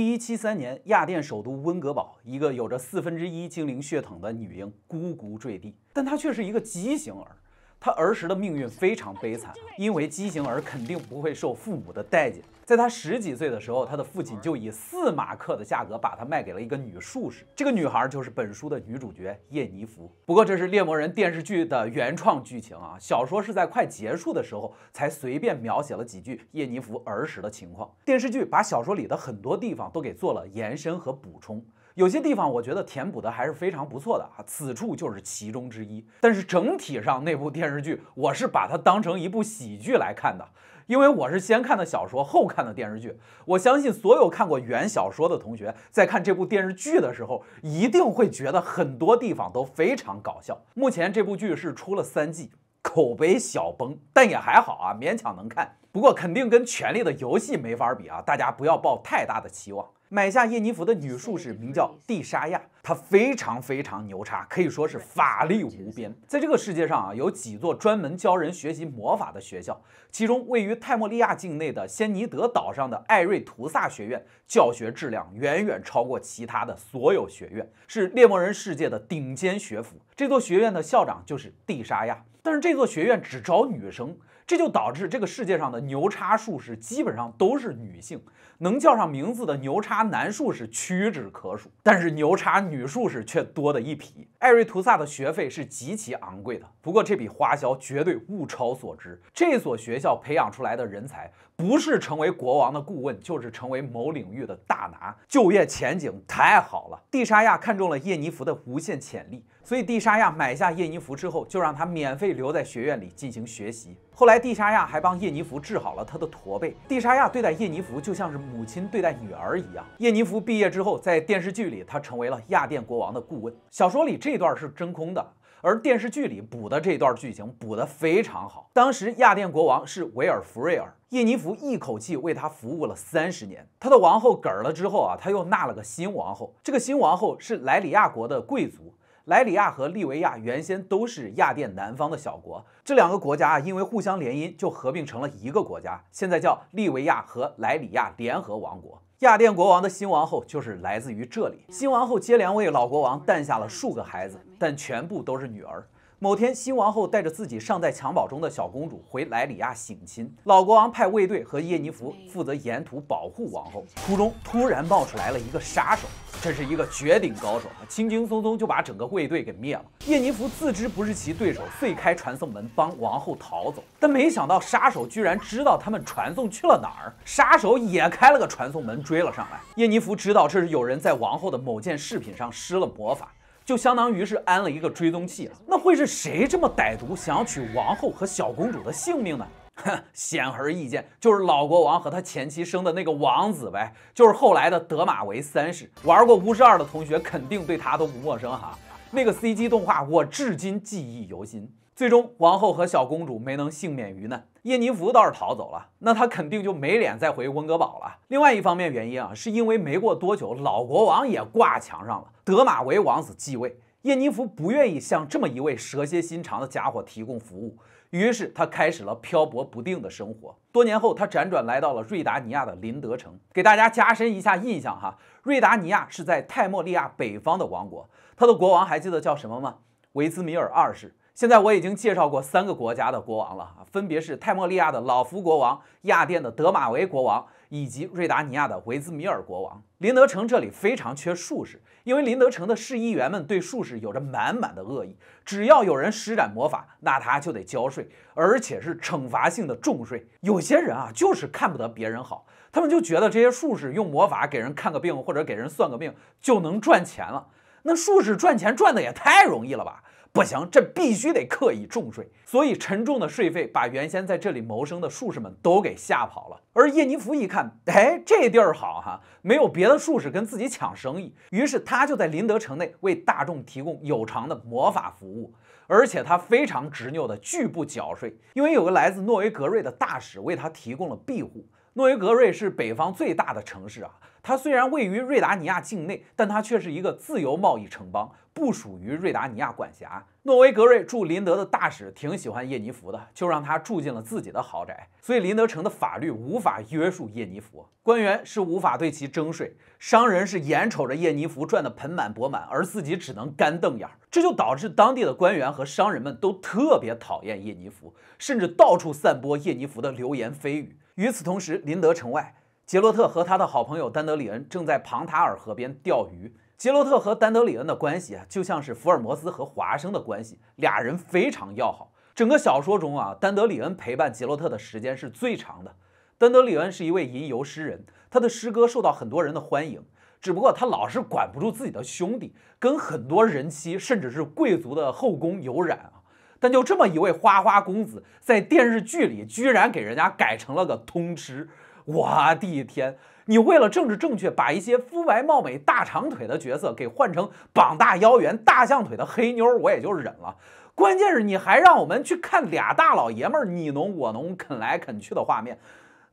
一七三年，亚甸首都温格堡，一个有着四分之一精灵血统的女婴咕咕坠地，但她却是一个畸形儿。她儿时的命运非常悲惨，因为畸形儿肯定不会受父母的待见。在他十几岁的时候，他的父亲就以四马克的价格把他卖给了一个女术士。这个女孩就是本书的女主角叶尼芙。不过这是《猎魔人》电视剧的原创剧情啊，小说是在快结束的时候才随便描写了几句叶尼芙儿时的情况。电视剧把小说里的很多地方都给做了延伸和补充，有些地方我觉得填补的还是非常不错的啊，此处就是其中之一。但是整体上那部电视剧，我是把它当成一部喜剧来看的。因为我是先看的小说，后看的电视剧。我相信所有看过原小说的同学，在看这部电视剧的时候，一定会觉得很多地方都非常搞笑。目前这部剧是出了三季，口碑小崩，但也还好啊，勉强能看。不过肯定跟《权力的游戏》没法比啊，大家不要抱太大的期望。买下叶尼弗的女术士名叫蒂莎亚，她非常非常牛叉，可以说是法力无边。在这个世界上啊，有几座专门教人学习魔法的学校，其中位于泰莫利亚境内的仙尼德岛上的艾瑞图萨学院，教学质量远远超过其他的所有学院，是猎魔人世界的顶尖学府。这座学院的校长就是蒂莎亚，但是这座学院只招女生。这就导致这个世界上的牛叉术士基本上都是女性，能叫上名字的牛叉男术士屈指可数，但是牛叉女术士却多的一批。艾瑞图萨的学费是极其昂贵的，不过这笔花销绝对物超所值。这所学校培养出来的人才。不是成为国王的顾问，就是成为某领域的大拿，就业前景太好了。蒂沙亚看中了叶尼弗的无限潜力，所以蒂沙亚买下叶尼弗之后，就让他免费留在学院里进行学习。后来蒂沙亚还帮叶尼弗治好了他的驼背。蒂沙亚对待叶尼弗就像是母亲对待女儿一样。叶尼弗毕业之后，在电视剧里他成为了亚甸国王的顾问。小说里这段是真空的。而电视剧里补的这段剧情补得非常好。当时亚甸国王是维尔弗瑞尔，叶尼弗一口气为他服务了三十年。他的王后嗝儿了之后啊，他又纳了个新王后。这个新王后是莱里亚国的贵族。莱里亚和利维亚原先都是亚甸南方的小国，这两个国家啊因为互相联姻就合并成了一个国家，现在叫利维亚和莱里亚联合王国。亚甸国王的新王后就是来自于这里。新王后接连为老国王诞下了数个孩子，但全部都是女儿。某天，新王后带着自己尚在襁褓中的小公主回莱里亚省亲，老国王派卫队和叶尼弗负责沿途保护王后。途中突然冒出来了一个杀手。这是一个绝顶高手，他轻轻松松就把整个卫队给灭了。叶尼弗自知不是其对手，遂开传送门帮王后逃走。但没想到杀手居然知道他们传送去了哪儿，杀手也开了个传送门追了上来。叶尼弗知道这是有人在王后的某件饰品上施了魔法，就相当于是安了一个追踪器了。那会是谁这么歹毒，想要取王后和小公主的性命呢？显而易见，就是老国王和他前妻生的那个王子呗，就是后来的德玛维三世。玩过巫师二的同学肯定对他都不陌生哈。那个 CG 动画我至今记忆犹新。最终，王后和小公主没能幸免于难，叶尼弗倒是逃走了。那他肯定就没脸再回温格堡了。另外一方面原因啊，是因为没过多久老国王也挂墙上了，德玛维王子继位，叶尼弗不愿意向这么一位蛇蝎心肠的家伙提供服务。于是他开始了漂泊不定的生活。多年后，他辗转来到了瑞达尼亚的林德城。给大家加深一下印象哈，瑞达尼亚是在泰莫利亚北方的王国，他的国王还记得叫什么吗？维兹米尔二世。现在我已经介绍过三个国家的国王了，分别是泰莫利亚的老福国王、亚甸的德马维国王以及瑞达尼亚的维兹米尔国王。林德城这里非常缺术士。因为林德成的市议员们对术士有着满满的恶意，只要有人施展魔法，那他就得交税，而且是惩罚性的重税。有些人啊，就是看不得别人好，他们就觉得这些术士用魔法给人看个病或者给人算个命就能赚钱了，那术士赚钱赚的也太容易了吧？不行，这必须得刻意重税，所以沉重的税费把原先在这里谋生的术士们都给吓跑了。而叶尼弗一看，哎，这地儿好哈，没有别的术士跟自己抢生意，于是他就在林德城内为大众提供有偿的魔法服务，而且他非常执拗的拒不缴税，因为有个来自诺维格瑞的大使为他提供了庇护。诺维格瑞是北方最大的城市啊，它虽然位于瑞达尼亚境内，但它却是一个自由贸易城邦。不属于瑞达尼亚管辖。诺维格瑞驻林德的大使挺喜欢叶尼弗的，就让他住进了自己的豪宅。所以林德城的法律无法约束叶尼弗，官员是无法对其征税，商人是眼瞅着叶尼弗赚得盆满钵满，而自己只能干瞪眼儿。这就导致当地的官员和商人们都特别讨厌叶尼弗，甚至到处散播叶尼弗的流言蜚语。与此同时，林德城外，杰洛特和他的好朋友丹德里恩正在庞塔尔河边钓鱼。杰洛特和丹德里恩的关系啊，就像是福尔摩斯和华生的关系，俩人非常要好。整个小说中啊，丹德里恩陪伴杰洛特的时间是最长的。丹德里恩是一位吟游诗人，他的诗歌受到很多人的欢迎。只不过他老是管不住自己的兄弟，跟很多人妻甚至是贵族的后宫有染啊。但就这么一位花花公子，在电视剧里居然给人家改成了个通吃，我的天！你为了政治正确，把一些肤白貌美大长腿的角色给换成膀大腰圆大象腿的黑妞，我也就忍了。关键是你还让我们去看俩大老爷们儿你侬我侬啃来啃去的画面，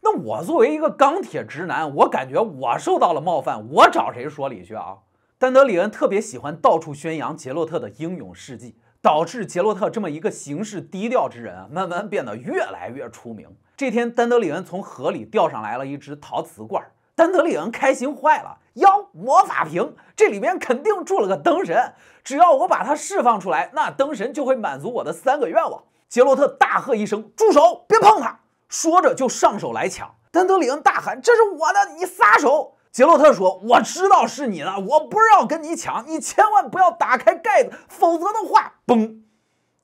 那我作为一个钢铁直男，我感觉我受到了冒犯，我找谁说理去啊？丹德里恩特别喜欢到处宣扬杰洛特的英勇事迹，导致杰洛特这么一个行事低调之人啊，慢慢变得越来越出名。这天，丹德里恩从河里钓上来了一只陶瓷罐儿。丹德里恩开心坏了，妖魔法瓶，这里面肯定住了个灯神，只要我把它释放出来，那灯神就会满足我的三个愿望。杰洛特大喝一声：“住手！别碰它！”说着就上手来抢。丹德里恩大喊：“这是我的，你撒手！”杰洛特说：“我知道是你的，我不要跟你抢，你千万不要打开盖子，否则的话，嘣！”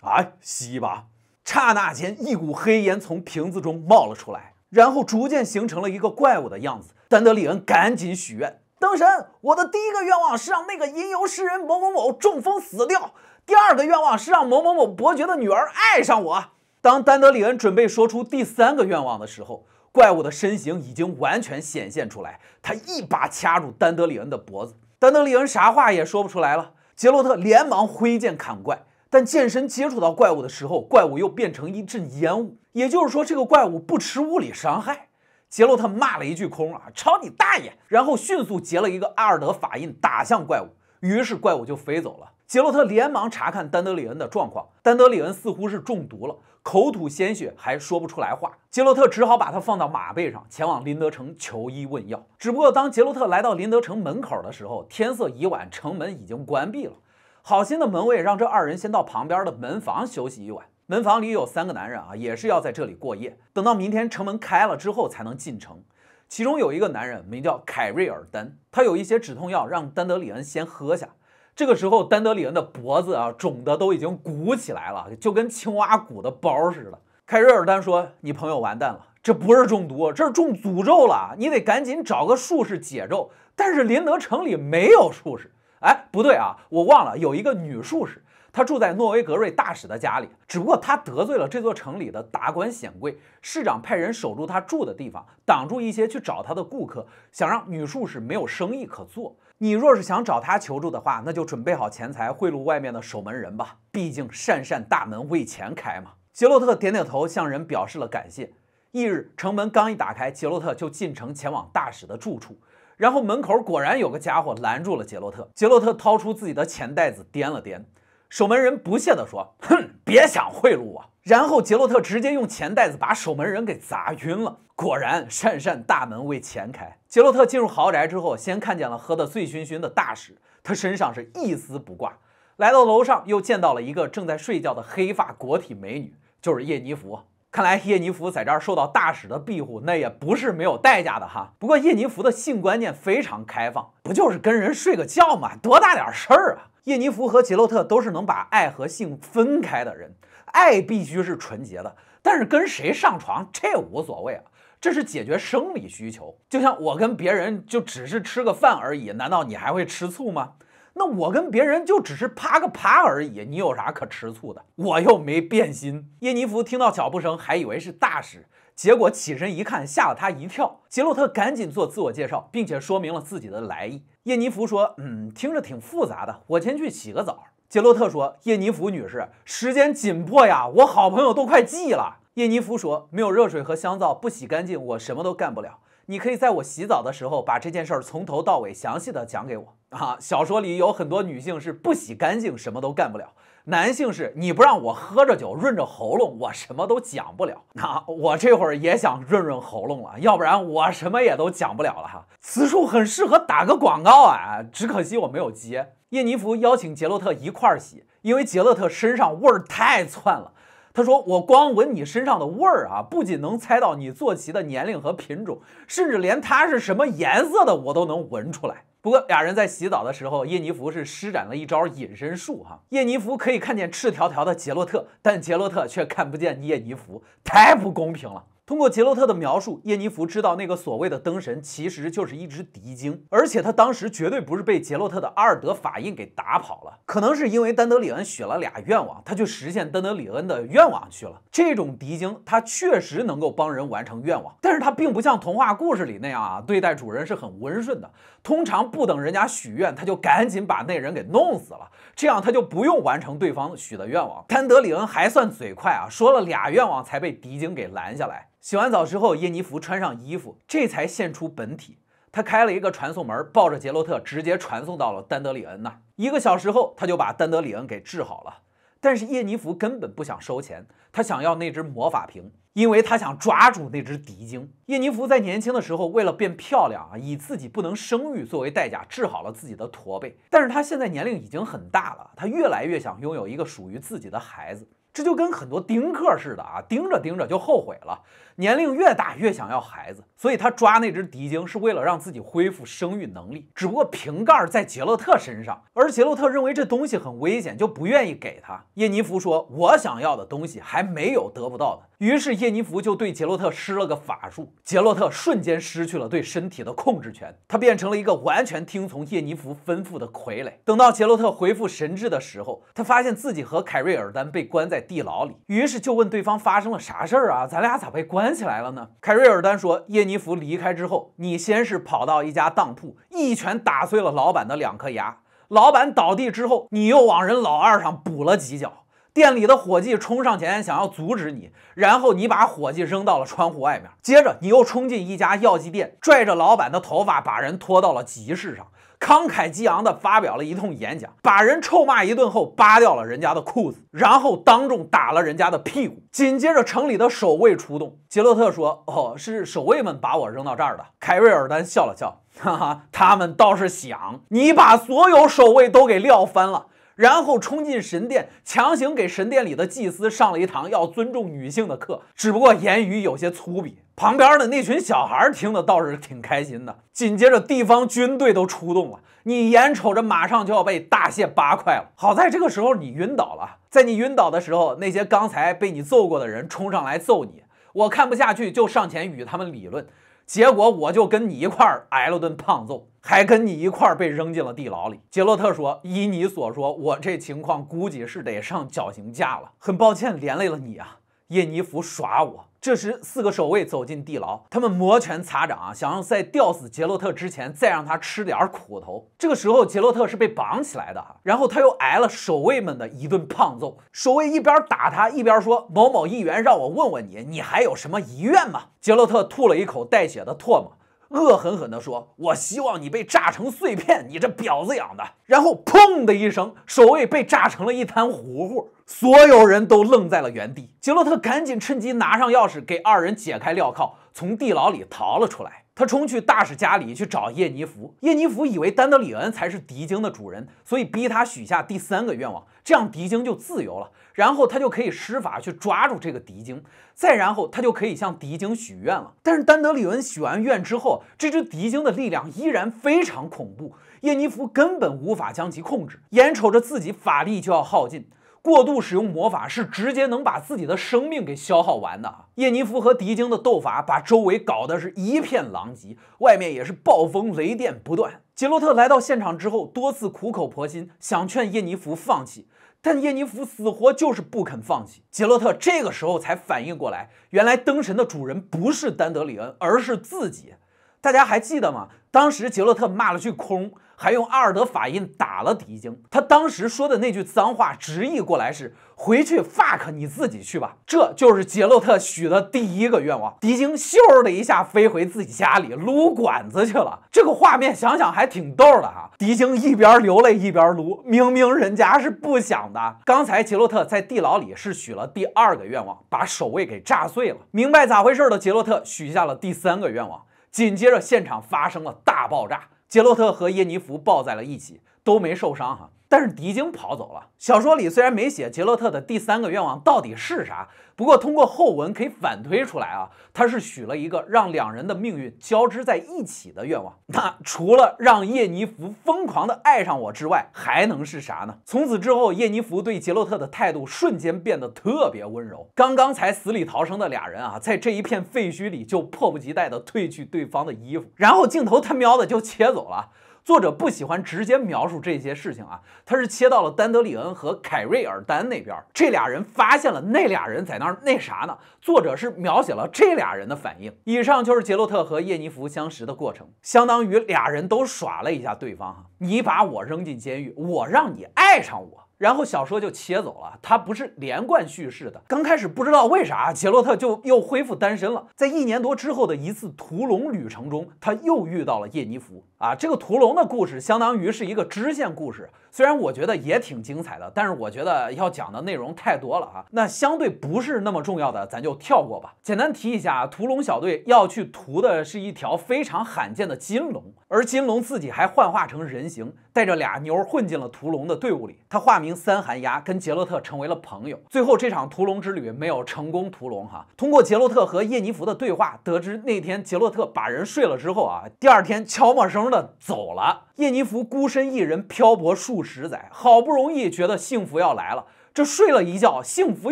哎，吸吧！刹那间，一股黑烟从瓶子中冒了出来，然后逐渐形成了一个怪物的样子。丹德里恩赶紧许愿，灯神，我的第一个愿望是让那个吟游诗人某某某中风死掉。第二个愿望是让某某某伯爵的女儿爱上我。当丹德里恩准备说出第三个愿望的时候，怪物的身形已经完全显现出来，他一把掐住丹德里恩的脖子，丹德里恩啥话也说不出来了。杰洛特连忙挥剑砍怪，但剑身接触到怪物的时候，怪物又变成一阵烟雾。也就是说，这个怪物不吃物理伤害。杰洛特骂了一句“空啊，抄你大爷！”然后迅速结了一个阿尔德法印，打向怪物。于是怪物就飞走了。杰洛特连忙查看丹德里恩的状况，丹德里恩似乎是中毒了，口吐鲜血，还说不出来话。杰洛特只好把他放到马背上，前往林德城求医问药。只不过当杰洛特来到林德城门口的时候，天色已晚，城门已经关闭了。好心的门卫让这二人先到旁边的门房休息一晚。门房里有三个男人啊，也是要在这里过夜，等到明天城门开了之后才能进城。其中有一个男人名叫凯瑞尔丹，他有一些止痛药，让丹德里恩先喝下。这个时候，丹德里恩的脖子啊肿的都已经鼓起来了，就跟青蛙鼓的包似的。凯瑞尔丹说：“你朋友完蛋了，这不是中毒，这是中诅咒了。你得赶紧找个术士解咒，但是林德城里没有术士。”哎，不对啊，我忘了，有一个女术士，她住在诺维格瑞大使的家里。只不过她得罪了这座城里的达官显贵，市长派人守住她住的地方，挡住一些去找她的顾客，想让女术士没有生意可做。你若是想找她求助的话，那就准备好钱财贿赂外面的守门人吧，毕竟扇扇大门为钱开嘛。杰洛特点点头，向人表示了感谢。翌日，城门刚一打开，杰洛特就进城前往大使的住处。然后门口果然有个家伙拦住了杰洛特。杰洛特掏出自己的钱袋子掂了掂，守门人不屑地说：“哼，别想贿赂我。”然后杰洛特直接用钱袋子把守门人给砸晕了。果然，扇扇大门为钱开。杰洛特进入豪宅之后，先看见了喝得醉醺醺的大使，他身上是一丝不挂。来到楼上，又见到了一个正在睡觉的黑发国体美女，就是叶尼芙。看来叶尼弗在这儿受到大使的庇护，那也不是没有代价的哈。不过叶尼弗的性观念非常开放，不就是跟人睡个觉吗？多大点事儿啊！叶尼弗和杰洛特都是能把爱和性分开的人，爱必须是纯洁的，但是跟谁上床这无所谓啊，这是解决生理需求。就像我跟别人就只是吃个饭而已，难道你还会吃醋吗？那我跟别人就只是趴个趴而已，你有啥可吃醋的？我又没变心。叶尼弗听到脚步声，还以为是大使，结果起身一看，吓了他一跳。杰洛特赶紧做自我介绍，并且说明了自己的来意。叶尼弗说：“嗯，听着挺复杂的。”我先去洗个澡。杰洛特说：“叶尼弗女士，时间紧迫呀，我好朋友都快急了。”叶尼弗说：“没有热水和香皂，不洗干净，我什么都干不了。你可以在我洗澡的时候，把这件事儿从头到尾详细的讲给我。”啊，小说里有很多女性是不洗干净什么都干不了，男性是你不让我喝着酒润着喉咙，我什么都讲不了。那我这会儿也想润润喉咙了，要不然我什么也都讲不了了哈。此处很适合打个广告啊，只可惜我没有接。叶尼弗邀请杰洛特一块儿洗，因为杰洛特身上味儿太窜了。他说：“我光闻你身上的味儿啊，不仅能猜到你坐骑的年龄和品种，甚至连它是什么颜色的我都能闻出来。”不过俩人在洗澡的时候，叶尼弗是施展了一招隐身术哈。叶尼弗可以看见赤条条的杰洛特，但杰洛特却看不见叶尼弗，太不公平了。通过杰洛特的描述，耶尼弗知道那个所谓的灯神其实就是一只敌精，而且他当时绝对不是被杰洛特的阿尔德法印给打跑了，可能是因为丹德里恩许了俩愿望，他去实现丹德里恩的愿望去了。这种敌精，它确实能够帮人完成愿望，但是它并不像童话故事里那样啊，对待主人是很温顺的，通常不等人家许愿，他就赶紧把那人给弄死了，这样他就不用完成对方许的愿望。丹德里恩还算嘴快啊，说了俩愿望才被敌精给拦下来。洗完澡之后，叶尼弗穿上衣服，这才现出本体。他开了一个传送门，抱着杰洛特直接传送到了丹德里恩那儿。一个小时后，他就把丹德里恩给治好了。但是叶尼弗根本不想收钱，他想要那只魔法瓶，因为他想抓住那只敌精。叶尼弗在年轻的时候，为了变漂亮啊，以自己不能生育作为代价治好了自己的驼背。但是他现在年龄已经很大了，他越来越想拥有一个属于自己的孩子。这就跟很多丁克似的啊，盯着盯着就后悔了。年龄越大越想要孩子，所以他抓那只敌鲸是为了让自己恢复生育能力。只不过瓶盖在杰洛特身上，而杰洛特认为这东西很危险，就不愿意给他。叶尼弗说：“我想要的东西还没有得不到的。”于是叶尼弗就对杰洛特施了个法术，杰洛特瞬间失去了对身体的控制权，他变成了一个完全听从叶尼弗吩咐的傀儡。等到杰洛特恢复神智的时候，他发现自己和凯瑞尔丹被关在地牢里，于是就问对方发生了啥事儿啊？咱俩咋被关？捡起来了呢。凯瑞尔丹说：“耶尼弗离开之后，你先是跑到一家当铺，一拳打碎了老板的两颗牙。老板倒地之后，你又往人老二上补了几脚。店里的伙计冲上前想要阻止你，然后你把伙计扔到了窗户外面。接着，你又冲进一家药剂店，拽着老板的头发把人拖到了集市上。”慷慨激昂地发表了一通演讲，把人臭骂一顿后，扒掉了人家的裤子，然后当众打了人家的屁股。紧接着，城里的守卫出动。杰洛特说：“哦，是守卫们把我扔到这儿的。”凯瑞尔丹笑了笑，哈哈，他们倒是想你把所有守卫都给撂翻了。然后冲进神殿，强行给神殿里的祭司上了一堂要尊重女性的课，只不过言语有些粗鄙。旁边的那群小孩听的倒是挺开心的。紧接着，地方军队都出动了，你眼瞅着马上就要被大卸八块了。好在这个时候你晕倒了，在你晕倒的时候，那些刚才被你揍过的人冲上来揍你。我看不下去，就上前与他们理论。结果我就跟你一块挨了顿胖揍，还跟你一块被扔进了地牢里。杰洛特说：“依你所说，我这情况估计是得上绞刑架了。很抱歉，连累了你啊，叶尼弗耍我。”这时，四个守卫走进地牢，他们摩拳擦掌啊，想要在吊死杰洛特之前再让他吃点苦头。这个时候，杰洛特是被绑起来的，然后他又挨了守卫们的一顿胖揍。守卫一边打他，一边说：“某某议员，让我问问你，你还有什么遗愿吗？”杰洛特吐了一口带血的唾沫。恶狠狠地说：“我希望你被炸成碎片，你这婊子养的！”然后砰的一声，守卫被炸成了一滩糊糊，所有人都愣在了原地。杰洛特赶紧趁机拿上钥匙，给二人解开镣铐，从地牢里逃了出来。他冲去大使家里去找叶尼弗，叶尼弗以为丹德里恩才是敌精的主人，所以逼他许下第三个愿望，这样敌精就自由了，然后他就可以施法去抓住这个敌精，再然后他就可以向敌精许愿了。但是丹德里恩许完愿之后，这只敌精的力量依然非常恐怖，叶尼弗根本无法将其控制，眼瞅着自己法力就要耗尽。过度使用魔法是直接能把自己的生命给消耗完的。叶尼弗和狄晶的斗法把周围搞得是一片狼藉，外面也是暴风雷电不断。杰洛特来到现场之后，多次苦口婆心想劝叶尼弗放弃，但叶尼弗死活就是不肯放弃。杰洛特这个时候才反应过来，原来灯神的主人不是丹德里恩，而是自己。大家还记得吗？当时杰洛特骂了句“空”。还用阿尔德法印打了迪经，他当时说的那句脏话直译过来是“回去 fuck 你自己去吧”。这就是杰洛特许的第一个愿望。迪经咻的一下飞回自己家里撸管子去了，这个画面想想还挺逗的哈。迪经一边流泪一边撸，明明人家是不想的。刚才杰洛特在地牢里是许了第二个愿望，把守卫给炸碎了。明白咋回事的杰洛特许下了第三个愿望，紧接着现场发生了大爆炸。杰洛特和耶尼弗抱在了一起，都没受伤哈。但是狄京跑走了。小说里虽然没写杰洛特的第三个愿望到底是啥，不过通过后文可以反推出来啊，他是许了一个让两人的命运交织在一起的愿望。那除了让叶尼弗疯狂的爱上我之外，还能是啥呢？从此之后，叶尼弗对杰洛特的态度瞬间变得特别温柔。刚刚才死里逃生的俩人啊，在这一片废墟里就迫不及待地褪去对方的衣服，然后镜头他喵的就切走了。作者不喜欢直接描述这些事情啊，他是切到了丹德里恩和凯瑞尔丹那边，这俩人发现了那俩人在那儿那啥呢？作者是描写了这俩人的反应。以上就是杰洛特和叶尼弗相识的过程，相当于俩人都耍了一下对方哈，你把我扔进监狱，我让你爱上我。然后小说就切走了，它不是连贯叙事的。刚开始不知道为啥杰洛特就又恢复单身了，在一年多之后的一次屠龙旅程中，他又遇到了叶尼弗。啊，这个屠龙的故事相当于是一个支线故事，虽然我觉得也挺精彩的，但是我觉得要讲的内容太多了啊。那相对不是那么重要的，咱就跳过吧。简单提一下，屠龙小队要去屠的是一条非常罕见的金龙，而金龙自己还幻化成人形，带着俩妞混进了屠龙的队伍里。他化名三寒鸦，跟杰洛特成为了朋友。最后这场屠龙之旅没有成功屠龙哈。通过杰洛特和叶尼弗的对话，得知那天杰洛特把人睡了之后啊，第二天悄没声。走了，叶尼弗孤身一人漂泊数十载，好不容易觉得幸福要来了，这睡了一觉，幸福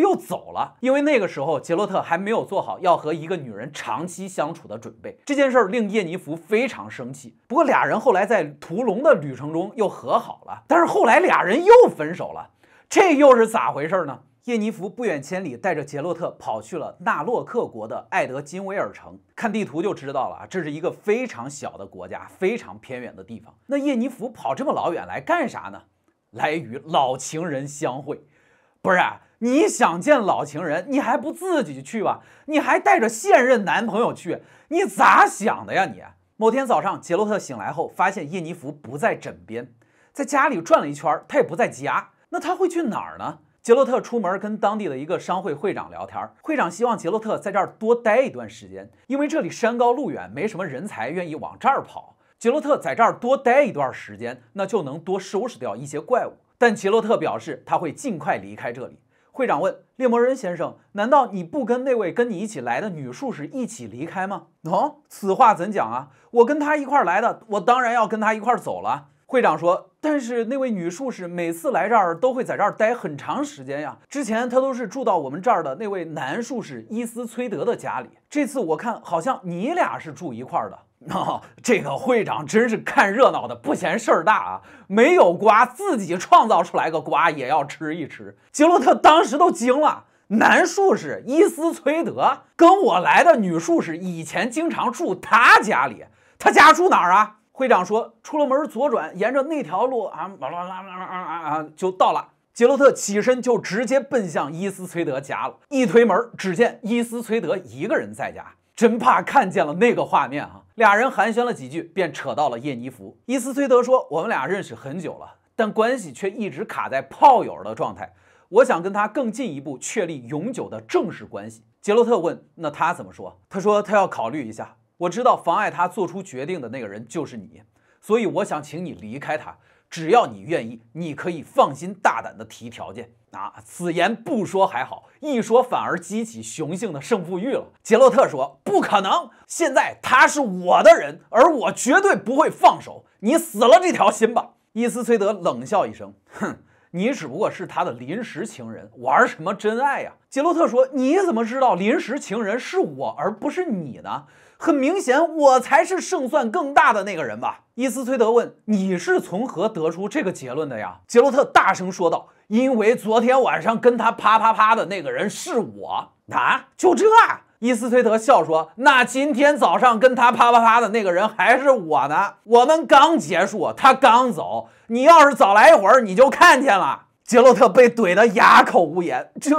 又走了。因为那个时候杰洛特还没有做好要和一个女人长期相处的准备，这件事令叶尼弗非常生气。不过俩人后来在屠龙的旅程中又和好了，但是后来俩人又分手了，这又是咋回事呢？叶尼弗不远千里带着杰洛特跑去了纳洛克国的艾德金维尔城。看地图就知道了啊，这是一个非常小的国家，非常偏远的地方。那叶尼弗跑这么老远来干啥呢？来与老情人相会？不是，你想见老情人，你还不自己去吧？你还带着现任男朋友去，你咋想的呀？你某天早上，杰洛特醒来后发现叶尼弗不在枕边，在家里转了一圈，他也不在家，那他会去哪儿呢？杰洛特出门跟当地的一个商会会长聊天，会长希望杰洛特在这儿多待一段时间，因为这里山高路远，没什么人才愿意往这儿跑。杰洛特在这儿多待一段时间，那就能多收拾掉一些怪物。但杰洛特表示他会尽快离开这里。会长问猎魔人先生：“难道你不跟那位跟你一起来的女术士一起离开吗？”“哦，此话怎讲啊？我跟他一块儿来的，我当然要跟他一块儿走了。”会长说：“但是那位女术士每次来这儿都会在这儿待很长时间呀。之前她都是住到我们这儿的那位男术士伊斯崔德的家里。这次我看好像你俩是住一块儿的。”这个会长真是看热闹的不嫌事儿大啊！没有瓜自己创造出来个瓜也要吃一吃。杰洛特当时都惊了：男术士伊斯崔德跟我来的女术士以前经常住他家里，他家住哪儿啊？会长说：“出了门左转，沿着那条路啊，啦啦啦啦啦啦啊，就到了。”杰洛特起身就直接奔向伊斯崔德家了。一推门，只见伊斯崔德一个人在家，真怕看见了那个画面啊！俩人寒暄了几句，便扯到了叶尼弗。伊斯崔德说：“我们俩认识很久了，但关系却一直卡在炮友的状态。我想跟他更进一步，确立永久的正式关系。”杰洛特问：“那他怎么说？”他说：“他要考虑一下。”我知道妨碍他做出决定的那个人就是你，所以我想请你离开他。只要你愿意，你可以放心大胆的提条件。啊，此言不说还好，一说反而激起雄性的胜负欲了。杰洛特说：“不可能，现在他是我的人，而我绝对不会放手。你死了这条心吧。”伊斯崔德冷笑一声：“哼。”你只不过是他的临时情人，玩什么真爱呀？杰洛特说：“你怎么知道临时情人是我而不是你呢？很明显，我才是胜算更大的那个人吧？”伊斯崔德问：“你是从何得出这个结论的呀？”杰洛特大声说道：“因为昨天晚上跟他啪啪啪的那个人是我啊，就这。”伊斯崔德笑说：“那今天早上跟他啪啪啪的那个人还是我呢。我们刚结束，他刚走。你要是早来一会儿，你就看见了。”杰洛特被怼得哑口无言。这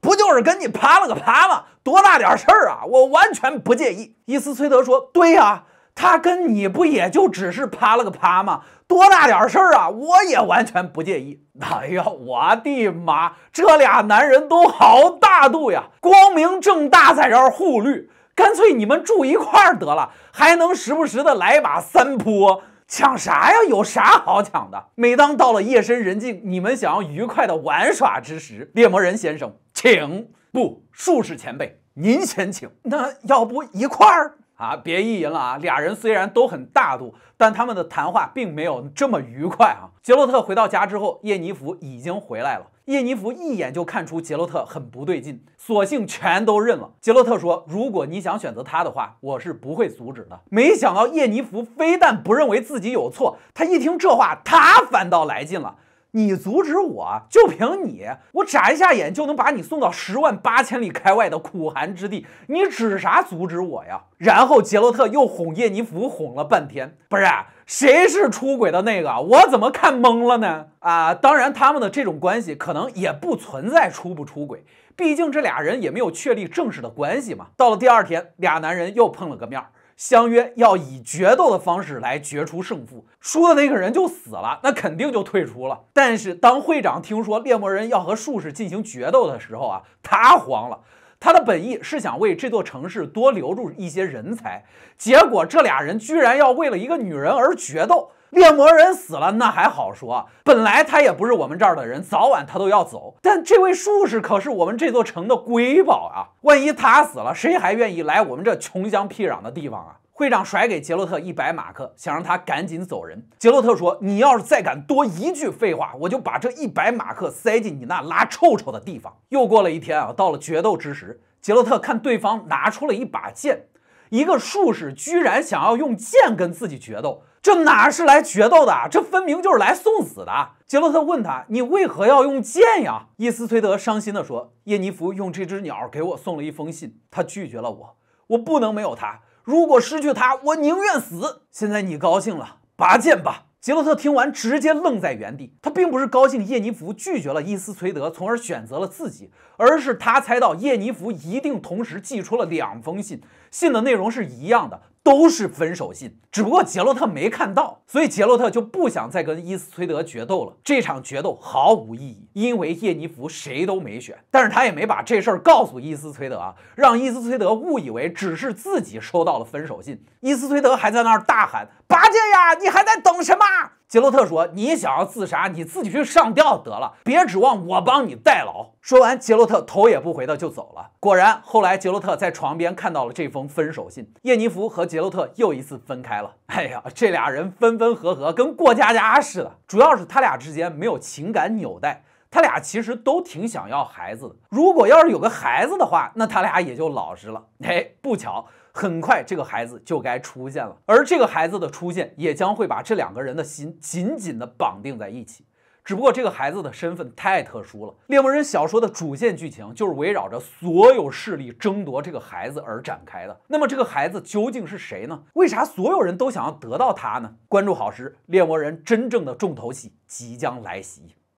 不就是跟你啪了个啪吗？多大点事儿啊！我完全不介意。伊斯崔德说：“对呀。”他跟你不也就只是趴了个趴吗？多大点事儿啊！我也完全不介意。哎呀，我的妈！这俩男人都好大度呀，光明正大在这儿互绿，干脆你们住一块儿得了，还能时不时的来把三泼抢啥呀？有啥好抢的？每当到了夜深人静，你们想要愉快的玩耍之时，猎魔人先生，请不术士前辈，您先请。那要不一块儿？啊，别意淫了啊！俩人虽然都很大度，但他们的谈话并没有这么愉快啊。杰洛特回到家之后，叶尼弗已经回来了。叶尼弗一眼就看出杰洛特很不对劲，索性全都认了。杰洛特说：“如果你想选择他的话，我是不会阻止的。”没想到叶尼弗非但不认为自己有错，他一听这话，他反倒来劲了。你阻止我，就凭你，我眨一下眼就能把你送到十万八千里开外的苦寒之地。你指啥阻止我呀？然后杰洛特又哄叶尼芙，哄了半天。不是，谁是出轨的那个？我怎么看懵了呢？啊，当然他们的这种关系可能也不存在出不出轨，毕竟这俩人也没有确立正式的关系嘛。到了第二天，俩男人又碰了个面儿。相约要以决斗的方式来决出胜负，输的那个人就死了，那肯定就退出了。但是当会长听说猎魔人要和术士进行决斗的时候啊，他慌了。他的本意是想为这座城市多留住一些人才，结果这俩人居然要为了一个女人而决斗。猎魔人死了，那还好说。本来他也不是我们这儿的人，早晚他都要走。但这位术士可是我们这座城的瑰宝啊！万一他死了，谁还愿意来我们这穷乡僻壤的地方啊？会长甩给杰洛特一百马克，想让他赶紧走人。杰洛特说：“你要是再敢多一句废话，我就把这一百马克塞进你那拉臭臭的地方。”又过了一天啊，到了决斗之时，杰洛特看对方拿出了一把剑，一个术士居然想要用剑跟自己决斗。这哪是来决斗的？这分明就是来送死的！杰洛特问他：“你为何要用剑呀？”伊斯崔德伤心地说：“叶尼弗用这只鸟给我送了一封信，他拒绝了我，我不能没有他。如果失去他，我宁愿死。现在你高兴了，拔剑吧！”杰洛特听完，直接愣在原地。他并不是高兴叶尼弗拒绝了伊斯崔德，从而选择了自己，而是他猜到叶尼弗一定同时寄出了两封信，信的内容是一样的。都是分手信，只不过杰洛特没看到，所以杰洛特就不想再跟伊斯崔德决斗了。这场决斗毫无意义，因为叶尼弗谁都没选，但是他也没把这事儿告诉伊斯崔德啊，让伊斯崔德误以为只是自己收到了分手信。伊斯崔德还在那儿大喊：“八戒呀，你还在等什么？”杰洛特说：“你想要自杀，你自己去上吊得了，别指望我帮你代劳。”说完，杰洛特头也不回的就走了。果然，后来杰洛特在床边看到了这封分手信。叶尼弗和杰洛特又一次分开了。哎呀，这俩人分分合合跟过家家似的，主要是他俩之间没有情感纽带。他俩其实都挺想要孩子的，如果要是有个孩子的话，那他俩也就老实了。哎，不巧。很快，这个孩子就该出现了，而这个孩子的出现也将会把这两个人的心紧紧地绑定在一起。只不过，这个孩子的身份太特殊了。《猎魔人》小说的主线剧情就是围绕着所有势力争夺这个孩子而展开的。那么，这个孩子究竟是谁呢？为啥所有人都想要得到他呢？关注好时，《猎魔人》真正的重头戏即将来袭。